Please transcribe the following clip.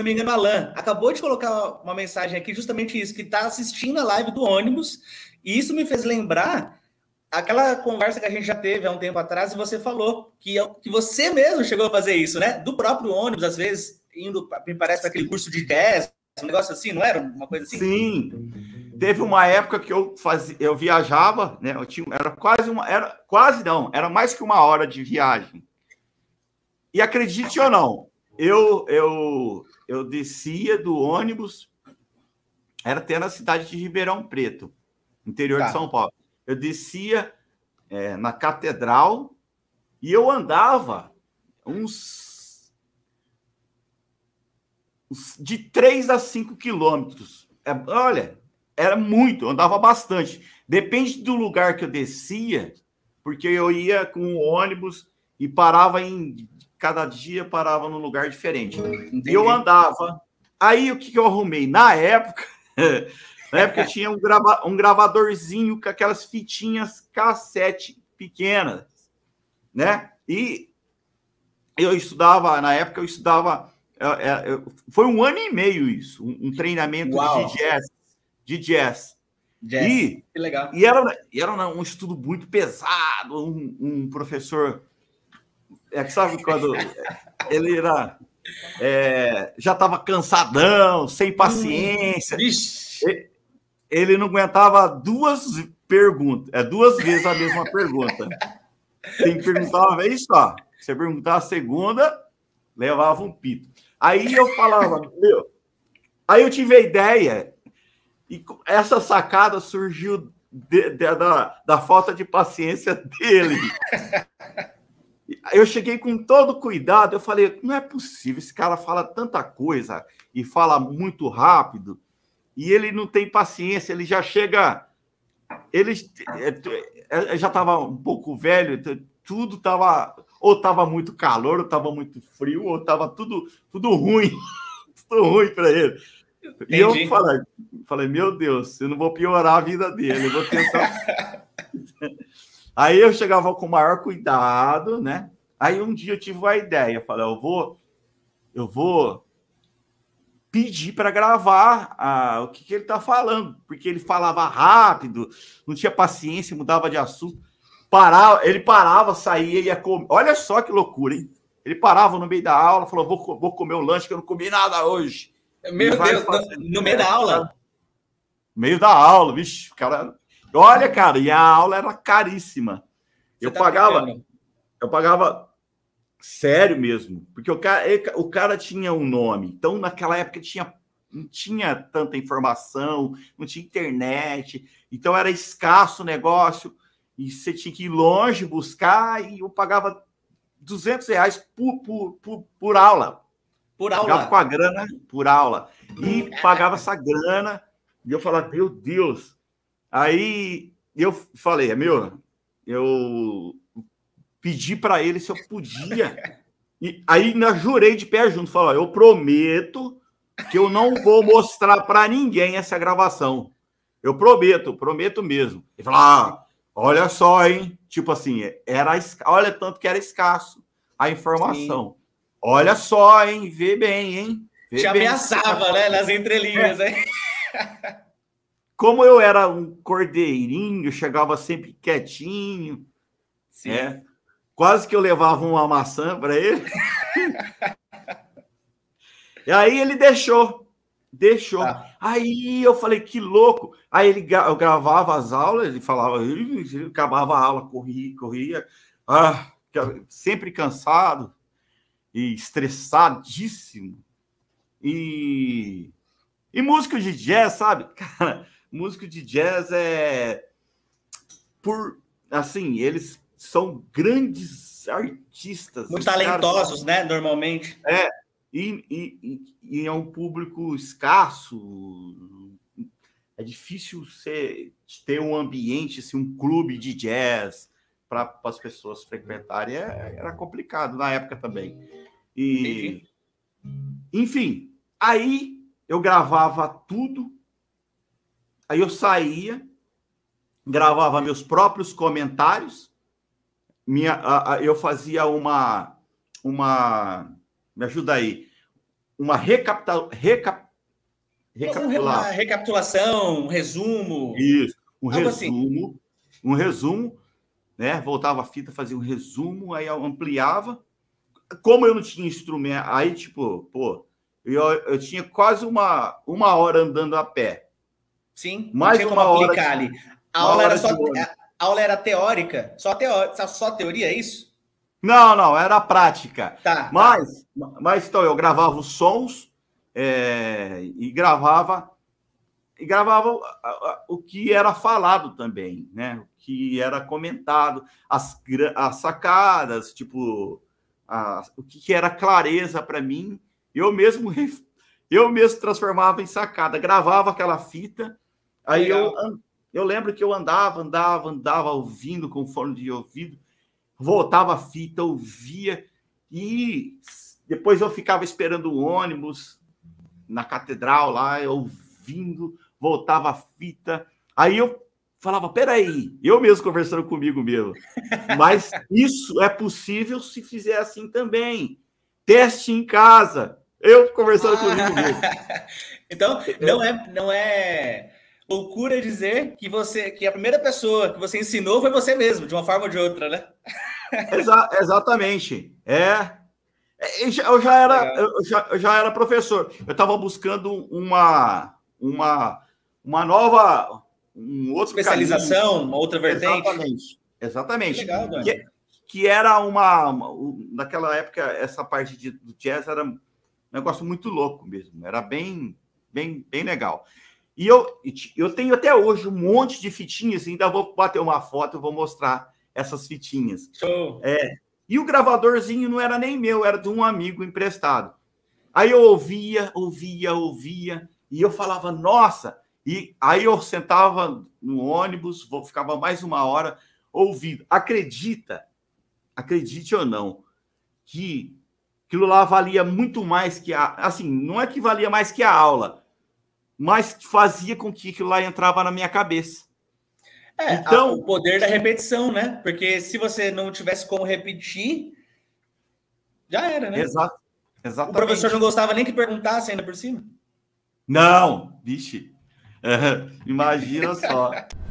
não me engano, Alan, acabou de colocar uma mensagem aqui, justamente isso, que está assistindo a live do ônibus, e isso me fez lembrar aquela conversa que a gente já teve há um tempo atrás, e você falou que, é que você mesmo chegou a fazer isso, né? Do próprio ônibus, às vezes, indo, me parece, para aquele curso de jazz, um negócio assim, não era? Uma coisa assim? Sim. Teve uma época que eu fazia, eu viajava, né? Eu tinha, era quase uma, era quase não, era mais que uma hora de viagem. E acredite ou não, eu, eu, eu descia do ônibus, era até na cidade de Ribeirão Preto, interior tá. de São Paulo. Eu descia é, na catedral e eu andava uns, de 3 a 5 quilômetros. É, olha, era muito, andava bastante. Depende do lugar que eu descia, porque eu ia com o ônibus e parava em cada dia parava num lugar diferente. Entendi. E eu andava. Aí o que, eu arrumei? Na época, na época tinha um, grava, um gravadorzinho com aquelas fitinhas cassete pequenas, né? E eu estudava, na época eu estudava, é, é, foi um ano e meio isso, um, treinamento Uau. de jazz, de jazz. jazz. E, que legal. E era, e era né, um estudo muito pesado, um, um professor é que sabe quando ele era. É, já estava cansadão, sem paciência. Hum, ele não aguentava duas perguntas, é duas vezes a mesma pergunta. Tem que perguntar uma vez só. Você perguntar a segunda, levava um pito. Aí eu falava, meu. Aí eu tive a ideia, e essa sacada surgiu de, de, da, da falta de paciência dele. eu cheguei com todo cuidado, eu falei, não é possível, esse cara fala tanta coisa e fala muito rápido, e ele não tem paciência, ele já chega. Ele é, é, é, já estava um pouco velho, tudo estava. Ou estava muito calor, ou estava muito frio, ou estava tudo, tudo ruim. tudo ruim para ele. Entendi. E eu falei, falei, meu Deus, eu não vou piorar a vida dele, eu vou tentar. Aí eu chegava com o maior cuidado, né? Aí um dia eu tive uma ideia, falei, eu vou, eu vou pedir para gravar a, o que, que ele está falando, porque ele falava rápido, não tinha paciência, mudava de assunto, parava, ele parava, saía, ia comer. Olha só que loucura, hein? Ele parava no meio da aula, falou: vou, vou comer o lanche que eu não comi nada hoje. É, meu Deus, no, no, meio da aula. No meio da aula, bicho, cara. Olha, cara, e a aula era caríssima. Você eu tá pagava. Eu pagava sério mesmo, porque o cara, ele, o cara tinha um nome, então naquela época tinha, não tinha tanta informação, não tinha internet, então era escasso o negócio, e você tinha que ir longe buscar, e eu pagava 200 reais por, por, por, por aula. Por aula? Pagava com a grana por aula. E hum. pagava essa grana, e eu falava, meu Deus. Aí eu falei, meu, eu pedi para ele se eu podia. E aí ainda jurei de pé junto, falou: eu prometo que eu não vou mostrar para ninguém essa gravação. Eu prometo, prometo mesmo. Ele falou: ah, olha só, hein? Tipo assim, era olha tanto que era escasso a informação. Sim. Olha só, hein? Vê bem, hein? Vê Te bem. ameaçava, né? Nas entrelinhas, é. hein? Como eu era um cordeirinho, chegava sempre quietinho. Sim. Né? Quase que eu levava uma maçã para ele. e aí ele deixou. Deixou. Ah. Aí eu falei, que louco. Aí ele, eu gravava as aulas, ele falava, ele acabava a aula, corria, corria. Ah, sempre cansado e estressadíssimo. E, e músico de jazz, sabe? Cara, músico de jazz é por assim, eles são grandes artistas. Muito talentosos, caras, né? Normalmente. É, e, e, e, é um público escasso. É difícil ter um ambiente, assim, um clube de jazz para as pessoas frequentarem. É, era complicado na época também. E, enfim, aí eu gravava tudo, aí eu saía, gravava meus próprios comentários minha, a, a, eu fazia uma, uma, me ajuda aí, uma recapta, recap, uma recapitulação, um resumo. Isso, um assim. resumo, assim. um resumo, né? Voltava a fita, fazia um resumo, aí ampliava. Como eu não tinha instrumento, aí tipo, pô, eu, eu tinha quase uma, uma hora andando a pé. Sim, mais uma hora. Aplicar ali. A aula, hora só, a aula era teórica? Só, teó... só teoria, é isso? Não, não, era prática. Tá, tá. mas, tá. mas então eu gravava os sons é, e gravava e gravava o, o que era falado também, né? O que era comentado, as, as sacadas, tipo a, o que era clareza para mim. Eu mesmo eu mesmo transformava em sacada, gravava aquela fita, aí Legal. eu eu lembro que eu andava, andava, andava ouvindo com fone de ouvido, voltava a fita, ouvia e depois eu ficava esperando o ônibus na catedral lá, ouvindo, voltava a fita. Aí eu falava: peraí, eu mesmo conversando comigo mesmo. Mas isso é possível se fizer assim também. Teste em casa. Eu conversando ah. comigo mesmo. Então, não é, não é Loucura é dizer que você, que a primeira pessoa que você ensinou foi você mesmo, de uma forma ou de outra, né? Exa exatamente. É. é eu já era, é. eu já, eu já era professor. Eu estava buscando uma, uma, uma nova, um outro especialização, caminho. uma outra vertente. Exatamente. Exatamente. Que, legal, que, que era uma, uma, naquela época essa parte de, do jazz era um negócio muito louco mesmo. Era bem, bem, bem legal. E eu, eu tenho até hoje um monte de fitinhas, ainda vou bater uma foto, eu vou mostrar essas fitinhas. Show! É. E o gravadorzinho não era nem meu, era de um amigo emprestado. Aí eu ouvia, ouvia, ouvia, e eu falava, nossa! E aí eu sentava no ônibus, ficava mais uma hora ouvindo. Acredita, acredite ou não, que aquilo lá valia muito mais que a. Assim, não é que valia mais que a aula, mas fazia com que aquilo lá entrava na minha cabeça. É, então, o poder da repetição, né? Porque se você não tivesse como repetir, já era, né? Exato. Exatamente. O professor não gostava nem que perguntasse ainda por cima. Não, vixe. imagina só.